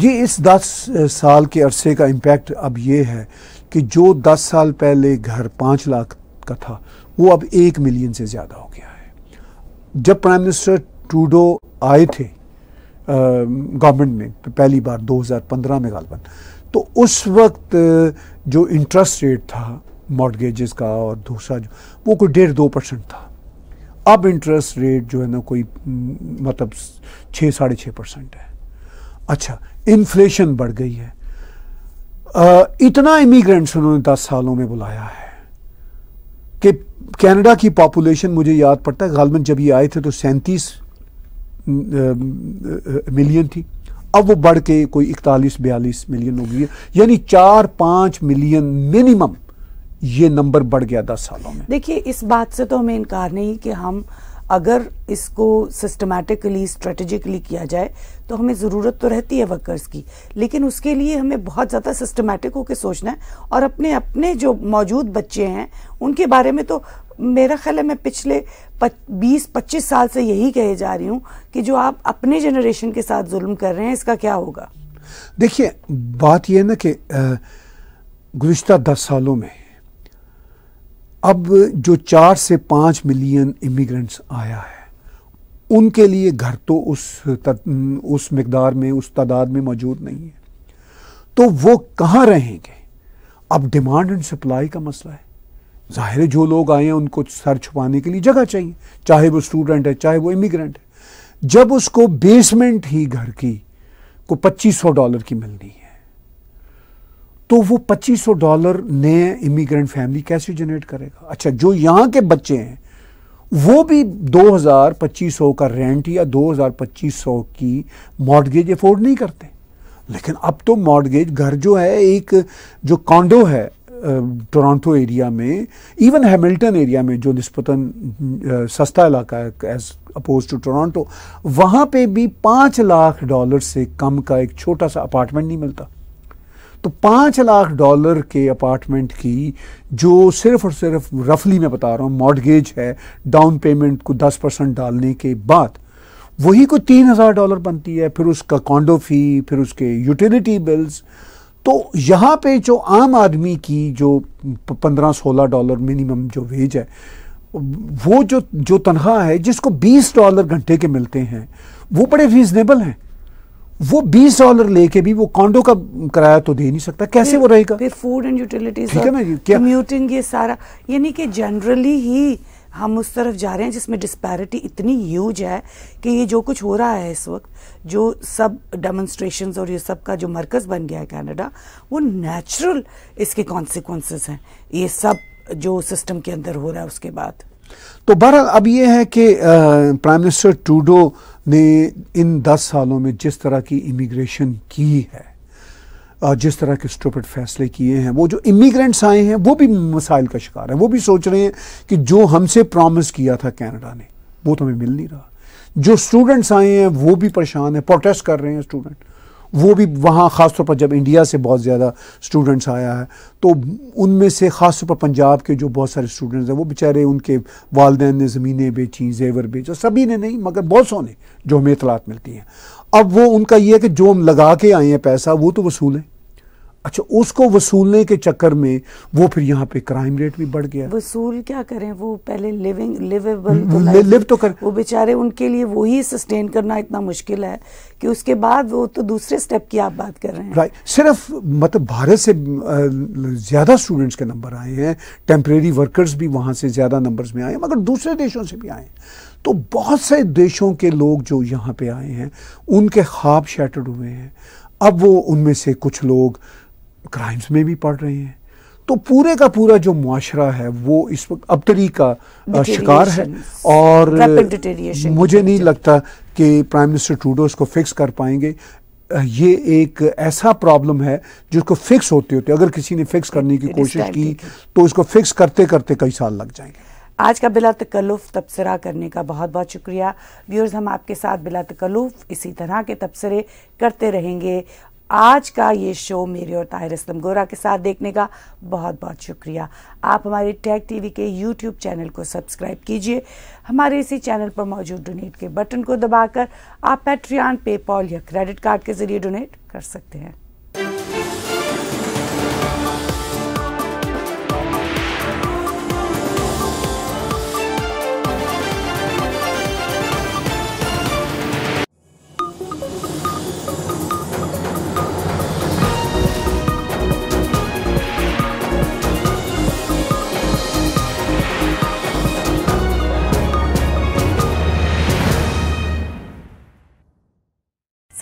जी इस दस साल के अरसे का इम्पैक्ट अब ये है कि जो दस साल पहले घर पाँच लाख का था वो अब एक मिलियन से ज़्यादा हो गया है जब प्राइम मिनिस्टर टूडो आए थे गवर्नमेंट में तो पहली बार 2015 में गालबन तो उस वक्त जो इंटरेस्ट रेट था मॉडगेज का और दूसरा जो वो कोई डेढ़ दो परसेंट था अब इंटरेस्ट रेट जो है ना कोई हम्म, मतलब छः साढ़े छः परसेंट है अच्छा इन्फ्लेशन बढ़ गई है आ, इतना इमिग्रेंट्स उन्होंने दस सालों में बुलाया है कि कनाडा की पॉपुलेशन मुझे याद पड़ता है गालमन जब ये आए थे तो सैंतीस मिलियन हम्म, थी अब वो बढ़ के कोई इकतालीस बयालीस मिलियन हो गई है यानी चार पाँच मिलियन मिनिमम ये नंबर बढ़ गया दस सालों में देखिए इस बात से तो हमें इनकार नहीं कि हम अगर इसको सिस्टमेटिकली स्ट्रेटजिकली किया जाए तो हमें ज़रूरत तो रहती है वर्कर्स की लेकिन उसके लिए हमें बहुत ज़्यादा सिस्टमेटिक होकर सोचना है और अपने अपने जो मौजूद बच्चे हैं उनके बारे में तो मेरा ख्याल है मैं पिछले बीस पच्चीस साल से यही कहे जा रही हूँ कि जो आप अपने जनरेशन के साथ जुल्म कर रहे हैं इसका क्या होगा देखिए बात यह ना कि गुज्त दस सालों में अब जो चार से पाँच मिलियन इमिग्रेंट्स आया है उनके लिए घर तो उस तद, उस मकदार में उस तादाद में मौजूद नहीं है तो वो कहाँ रहेंगे अब डिमांड एंड सप्लाई का मसला है जाहिर जो लोग आए हैं उनको सर छुपाने के लिए जगह चाहिए चाहे वो स्टूडेंट है चाहे वो इमिग्रेंट है जब उसको बेसमेंट ही घर की को 2500 डॉलर की मिलनी है तो वो 2500 डॉलर नए इमिग्रेंट फैमिली कैसे जनरेट करेगा अच्छा जो यहाँ के बच्चे हैं वो भी 2000 2500 का रेंट या 2500 की मॉडगेज अफोर्ड नहीं करते लेकिन अब तो मॉडगेज घर जो है एक जो कॉन्डो है टोरंटो एरिया में इवन हैमिल्टन एरिया में जो नस्बता सस्ता इलाका है एज अपोज टू टोरंटो वहाँ पे भी पाँच लाख डॉलर से कम का एक छोटा सा अपार्टमेंट नहीं मिलता तो पाँच लाख डॉलर के अपार्टमेंट की जो सिर्फ और सिर्फ रफली मैं बता रहा हूँ मॉडगेज है डाउन पेमेंट को दस परसेंट डालने के बाद वही को तीन हज़ार डॉलर बनती है फिर उसका कॉन्डो फी फिर उसके यूटिलिटी बिल्स तो यहाँ पे जो आम आदमी की जो पंद्रह सोलह डॉलर मिनिमम जो वेज है वो जो जो तनख्वाह है जिसको बीस डॉलर घंटे के मिलते हैं वो बड़े रीजनेबल हैं वो बीस डॉलर लेके भी वो कॉन्डो का किराया तो दे नहीं सकता कैसे वो रहेगा फिर फूड एंड यूटिलिटीज कम्यूटिंग ये सारा यानी कि जनरली ही हम उस तरफ जा रहे हैं जिसमें डिस्पैरिटी इतनी ह्यूज है कि ये जो कुछ हो रहा है इस वक्त जो सब डेमोन्स्ट्रेशन और ये सब का जो मरकज़ बन गया है कैनेडा वो नेचुरल इसके कॉन्सिक्वेंसेस हैं ये सब जो सिस्टम के अंदर हो रहा है उसके बाद तो बहरहाल अब ये है कि प्राइम मिनिस्टर टूडो ने इन दस सालों में जिस तरह की इमिग्रेशन की है और जिस तरह के स्टूपिड फैसले किए हैं वो जो इमिग्रेंट्स आए हैं वो भी मसाइल का शिकार है वो भी सोच रहे हैं कि जो हमसे प्रॉमिस किया था कनाडा ने वो तो हमें मिल नहीं रहा जो स्टूडेंट्स आए हैं वो भी परेशान है प्रोटेस्ट कर रहे हैं स्टूडेंट वो भी वहाँ ख़ास तौर पर जब इंडिया से बहुत ज़्यादा स्टूडेंट्स आया है तो उनमें से ख़ास तौर पर पंजाब के जो बहुत सारे स्टूडेंट्स हैं वो बेचारे उनके वालदे ने ज़मीनें बेची जेवर बेचा सभी ने नहीं मगर बहुत सौ ने जो हमें इतलात मिलती हैं अब वो उनका ये है कि जो हम लगा के आए हैं पैसा वो तो वसूलें अच्छा उसको वसूलने के चक्कर में वो फिर यहाँ पे क्राइम रेट भी बढ़ गया वसूल क्या करें वो पहले लिविंग लिवेबल तो लि, hmm, लिव तो कर वो बेचारे उनके लिए वही सस्टेन करना इतना मुश्किल है कि उसके बाद वो तो दूसरे स्टेप की आप बात कर रहे हैं राइट सिर्फ मतलब भारत से ज़्यादा स्टूडेंट्स के नंबर आए हैं टेम्परेरी वर्कर्स भी वहाँ से ज़्यादा नंबर में आए हैं मगर दूसरे देशों से भी आए हैं तो बहुत से देशों के लोग जो यहाँ पे आए हैं उनके ख्वाब शैटर्ड हुए हैं अब वो उनमें से कुछ लोग क्राइम्स में भी पड़ रहे हैं तो पूरे का पूरा जो मुआरा है वो इस वक्त अबतरी का शिकार है और मुझे नहीं लगता कि प्राइम मिनिस्टर टूडो इसको फिक्स कर पाएंगे ये एक ऐसा प्रॉब्लम है जिसको फिक्स होते होते अगर किसी ने फिक्स करने की कोशिश की तो इसको फिक्स करते करते कई साल लग जाएंगे आज का बिला तकल्लुफ़ तबसरा करने का बहुत बहुत शुक्रिया व्यूअर्स हम आपके साथ बिला तकल्लुफ़ इसी तरह के तबसरे करते रहेंगे आज का ये शो मेरे और ताहिर असलम गोरा के साथ देखने का बहुत बहुत शुक्रिया आप हमारे टैग टीवी के यूट्यूब चैनल को सब्सक्राइब कीजिए हमारे इसी चैनल पर मौजूद डोनेट के बटन को दबाकर आप पेट्रियान पेपॉल या क्रेडिट कार्ड के जरिए डोनेट कर सकते हैं